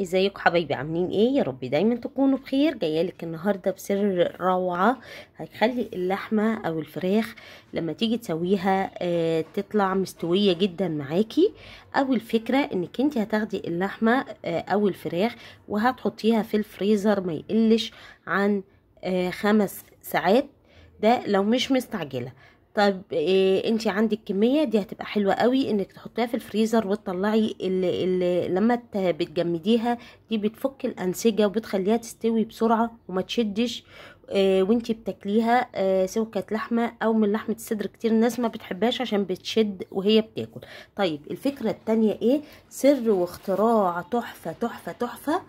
ازيكم حبايبي عاملين ايه يا رب دايما تكونوا بخير جايه لك النهارده بسر روعه هيخلي اللحمه او الفراخ لما تيجي تسويها آه، تطلع مستويه جدا معاكي او الفكره انك انت هتاخدي اللحمه آه، او الفراخ وهتحطيها في الفريزر ما يقلش عن آه، خمس ساعات ده لو مش مستعجله طب إيه انت عندك كميه دي هتبقى حلوه قوي انك تحطيها في الفريزر وتطلعي اللي اللي لما بتجمديها دي بتفك الانسجه وبتخليها تستوي بسرعه وما تشدش آه، وانتي بتاكليها آه، سواء كانت لحمه او من لحمه الصدر كتير الناس ما بتحبهاش عشان بتشد وهي بتاكل طيب الفكره التانية ايه سر واختراع تحفه تحفه تحفه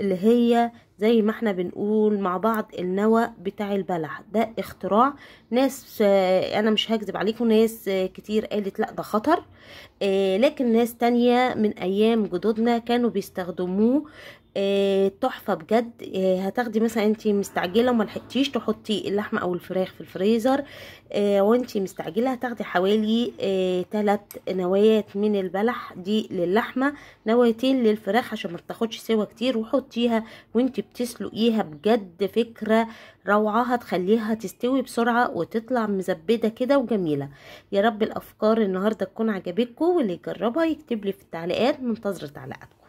اللي هي زي ما احنا بنقول مع بعض النوى بتاع البلح ده اختراع ناس آه، انا مش هكذب عليكم ناس كتير قالت لا ده خطر لكن ناس تانية من ايام جدودنا كانوا بيستخدموه آه، تحفه بجد آه، هتاخدي مثلا انت مستعجله وما لحقتيش تحطي اللحمه او الفراخ في الفريزر آه، وانت مستعجله هتاخدي حوالي ثلاث نوايات من البلح دي للحمه نوايتين للفراخ عشان ما تاخدش سوا كتير وحطيها وانت بتسلقيها بجد فكره روعه هتخليها تستوي بسرعه وتطلع مزبده كده وجميله يا رب الافكار النهارده تكون عجبتكم واللي يجربها يكتب لي في التعليقات منتظره تعليقاتكم